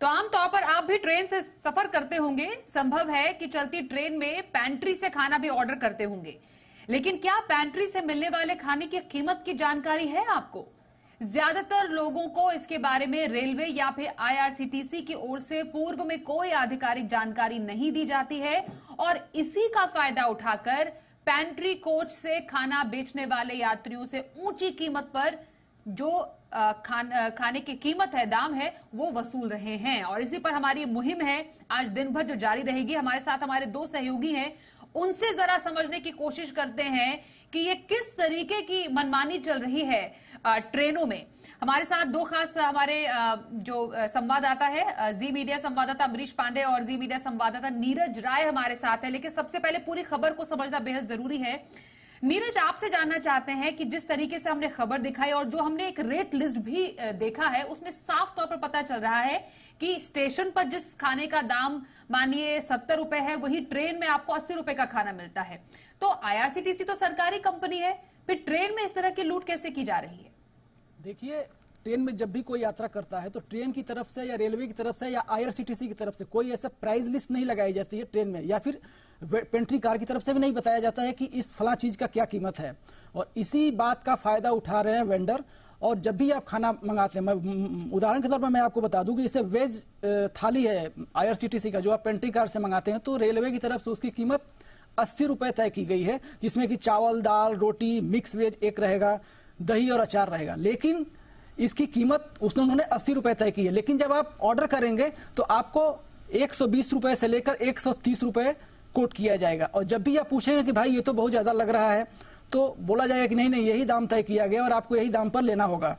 तो आमतौर पर आप भी ट्रेन से सफर करते होंगे संभव है कि चलती ट्रेन में पैंट्री से खाना भी ऑर्डर करते होंगे लेकिन क्या पैंट्री से मिलने वाले खाने की कीमत की जानकारी है आपको ज्यादातर लोगों को इसके बारे में रेलवे या फिर आईआरसीटीसी की ओर से पूर्व में कोई आधिकारिक जानकारी नहीं दी जाती है और इसी का फायदा उठाकर पैंट्री कोच से खाना बेचने वाले यात्रियों से ऊंची कीमत पर जो खान खाने की कीमत है दाम है वो वसूल रहे हैं और इसी पर हमारी मुहिम है आज दिन भर जो जारी रहेगी हमारे साथ हमारे दो सहयोगी हैं उनसे जरा समझने की कोशिश करते हैं कि ये किस तरीके की मनमानी चल रही है ट्रेनों में हमारे साथ दो खास हमारे जो संवाददाता है जी मीडिया संवाददाता अमरीश पांडे और जी मीडिया संवाददाता नीरज राय हमारे साथ है लेकिन सबसे पहले पूरी खबर को समझना बेहद जरूरी है नीरज आपसे जानना चाहते हैं कि जिस तरीके से हमने खबर दिखाई और जो हमने एक रेट लिस्ट भी देखा है उसमें साफ तौर पर पता चल रहा है कि स्टेशन पर जिस खाने का दाम मानिए सत्तर रुपए है वही ट्रेन में आपको अस्सी रुपए का खाना मिलता है तो आईआरसीटीसी तो सरकारी कंपनी है फिर ट्रेन में इस तरह की लूट कैसे की जा रही है देखिए ट्रेन में जब भी कोई यात्रा करता है तो ट्रेन की तरफ से या रेलवे की तरफ से या आईआरसीटीसी की तरफ से कोई ऐसा प्राइस लिस्ट नहीं लगाई जाती है ट्रेन में या फिर पेंट्री कार की तरफ से भी नहीं बताया जाता है कि इस फला चीज का क्या कीमत है और इसी बात का फायदा उठा रहे हैं वेंडर और जब भी आप खाना मंगाते हैं उदाहरण के तौर पर मैं आपको बता दूं कि जैसे वेज थाली है आईआरसीटीसी का जो आप पेंट्री कार से मंगाते हैं तो रेलवे की तरफ से उसकी कीमत अस्सी रुपए तय की गई है जिसमें कि चावल दाल रोटी मिक्स वेज एक रहेगा दही और अचार रहेगा लेकिन इसकी कीमत उसने उन्होंने अस्सी रुपए तय की है लेकिन जब आप ऑर्डर करेंगे तो आपको एक सौ बीस रुपए से लेकर एक सौ तीस रुपए कोट किया जाएगा और जब भी आप पूछेंगे कि भाई ये तो बहुत ज़्यादा लग रहा है तो बोला जाएगा कि नहीं नहीं यही दाम तय किया गया और आपको यही दाम पर लेना होगा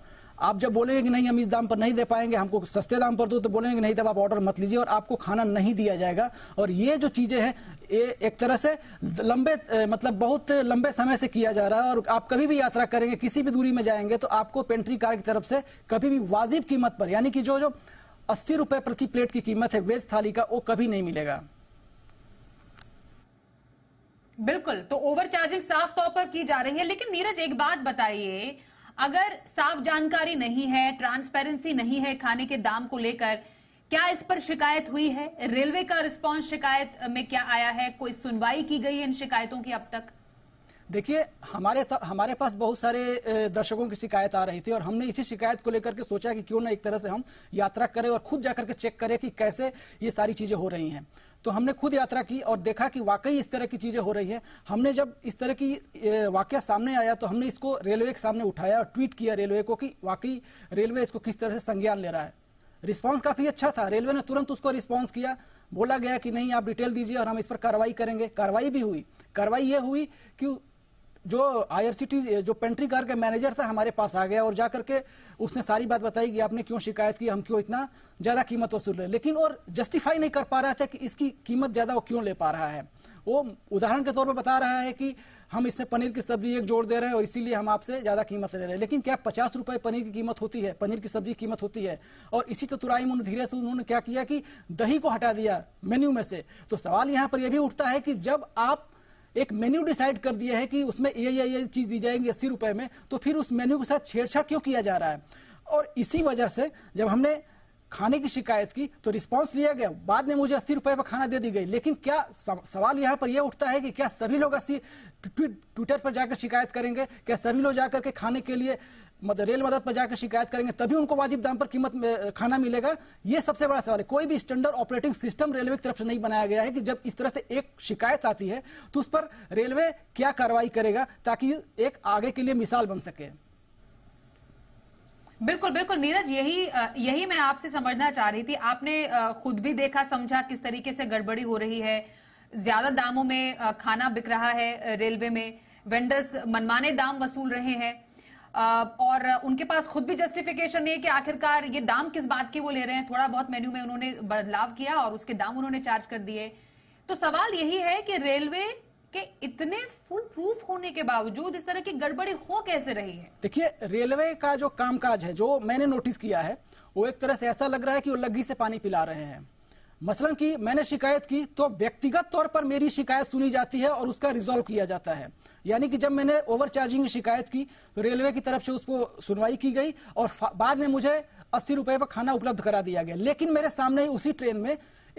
आप जब बोलेंगे कि नहीं हम इस दाम पर नहीं दे पाएंगे हमको सस्ते दाम पर दो तो बोलेंगे नहीं तब आप ऑर्डर मत लीजिए और आपको खाना नहीं दिया जाएगा और ये जो चीज़ें हैं ये एक तरह से लंबे मतलब बहुत लंबे समय से किया जा रहा है और आप कभी भी यात्रा करेंगे किसी भी दूरी में जाएंगे तो आपको पेंट्री कार की तरफ से कभी भी वाजिब कीमत पर यानी कि जो जो अस्सी रुपए प्रति प्लेट की कीमत है वेज थाली का वो कभी नहीं मिलेगा बिल्कुल तो ओवर चार्जिंग साफ तौर पर की जा रही है लेकिन नीरज एक बात बताइए अगर साफ जानकारी नहीं है ट्रांसपेरेंसी नहीं है खाने के दाम को लेकर क्या इस पर शिकायत हुई है रेलवे का रिस्पांस शिकायत में क्या आया है कोई सुनवाई की गई है इन शिकायतों की अब तक देखिए हमारे हमारे पास बहुत सारे दर्शकों की शिकायत आ रही थी और हमने इसी शिकायत को लेकर के सोचा कि क्यों ना एक तरह से हम यात्रा करें और खुद जाकर के चेक करें कि कैसे ये सारी चीजें हो रही हैं तो हमने खुद यात्रा की और देखा कि वाकई इस तरह की चीजें हो रही है हमने जब इस तरह की वाक्य सामने आया तो हमने इसको रेलवे के सामने उठाया और ट्वीट किया रेलवे को कि वाकई रेलवे इसको किस तरह से संज्ञान ले रहा है रिस्पांस काफी अच्छा था रेलवे ने तुरंत उसको रिस्पांस किया बोला गया कि नहीं आप डिटेल दीजिए और हम इस पर कार्रवाई करेंगे कार्रवाई भी हुई कार्रवाई ये हुई कि जो आईआरसीटी जो पेंट्री कार का मैनेजर था हमारे पास आ गया और जा करके उसने सारी बात बताई कि आपने क्यों शिकायत की हम क्यों इतना ज़्यादा कीमत वसूल रहे लेकिन और जस्टिफाई नहीं कर पा रहा था कि इसकी कीमत ज़्यादा वो क्यों ले पा रहा है वो उदाहरण के तौर पर बता रहा है कि हम इससे पनीर की सब्जी एक जोड़ दे रहे हैं और इसीलिए हम आपसे ज़्यादा कीमत ले रहे हैं लेकिन क्या पचास रुपये पनीर की कीमत होती है पनीर की सब्जी कीमत होती है और इसी चतुराई में धीरे से उन्होंने क्या किया कि दही को हटा दिया मेन्यू में से तो सवाल यहाँ पर यह भी उठता है कि जब आप एक मेन्यू डिसाइड कर दिया है कि उसमें ये ये ये चीज दी जाएगी अस्सी रुपए में तो फिर उस मेन्यू के साथ छेड़छाड़ क्यों किया जा रहा है और इसी वजह से जब हमने खाने की शिकायत की तो रिस्पांस लिया गया बाद में मुझे अस्सी रुपए पर खाना दे दी गई लेकिन क्या सवाल यहाँ पर यह उठता है कि क्या सभी लोग अस्सी ट्विटर पर जाकर शिकायत करेंगे क्या सभी लोग जाकर के खाने के लिए मद, रेल मदद पर जाकर शिकायत करेंगे तभी उनको वाजिब दाम पर कीमत में खाना मिलेगा ये सबसे बड़ा सवाल है कोई भी स्टैंडर्ड ऑपरेटिंग सिस्टम रेलवे की तरफ से नहीं बनाया गया है कि जब इस तरह से एक शिकायत आती है तो उस पर रेलवे क्या कार्रवाई करेगा ताकि एक आगे के लिए मिसाल बन सके बिल्कुल बिल्कुल नीरज यही यही मैं आपसे समझना चाह रही थी आपने खुद भी देखा समझा किस तरीके से गड़बड़ी हो रही है ज्यादा दामों में खाना बिक रहा है रेलवे में वेंडर्स मनमाने दाम वसूल रहे हैं और उनके पास खुद भी जस्टिफिकेशन नहीं है कि आखिरकार ये दाम किस बात के वो ले रहे हैं थोड़ा बहुत मेन्यू में उन्होंने बदलाव किया और उसके दाम उन्होंने चार्ज कर दिए तो सवाल यही है कि रेलवे कि इतने फुल प्रूफ होने के बावजूद इस तरह की गड़बड़ी हो कैसे रही है देखिए रेलवे का जो कामकाज है जो मैंने नोटिस किया है वो एक तरह से ऐसा लग रहा है कि वो लग्गी से पानी पिला रहे हैं मसलन की मैंने शिकायत की तो व्यक्तिगत तौर पर मेरी शिकायत सुनी जाती है और उसका रिजोल्व किया जाता है यानी कि जब मैंने ओवरचार्जिंग की शिकायत की तो रेलवे की तरफ से उसको सुनवाई की गई और बाद में मुझे अस्सी रुपए पर खाना उपलब्ध करा दिया गया लेकिन मेरे सामने ही उसी ट्रेन में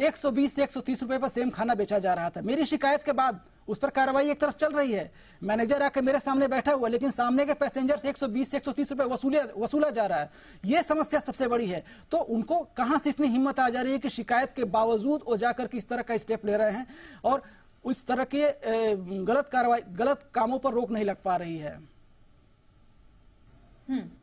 120 से 130 रुपए पर सेम खाना बेचा जा रहा था मेरी शिकायत के बाद उस पर कार्रवाई एक तरफ चल रही है मैनेजर आकर मेरे सामने बैठा हुआ लेकिन सामने के पैसेंजर से 120 से 130 रुपए वसूले वसूला जा रहा है ये समस्या सबसे बड़ी है तो उनको कहां से इतनी हिम्मत आ जा रही है कि शिकायत के बावजूद वो जाकर के इस तरह का स्टेप ले रहे हैं और उस तरह के गलत कार्रवाई गलत कामों पर रोक नहीं लग पा रही है हम्म।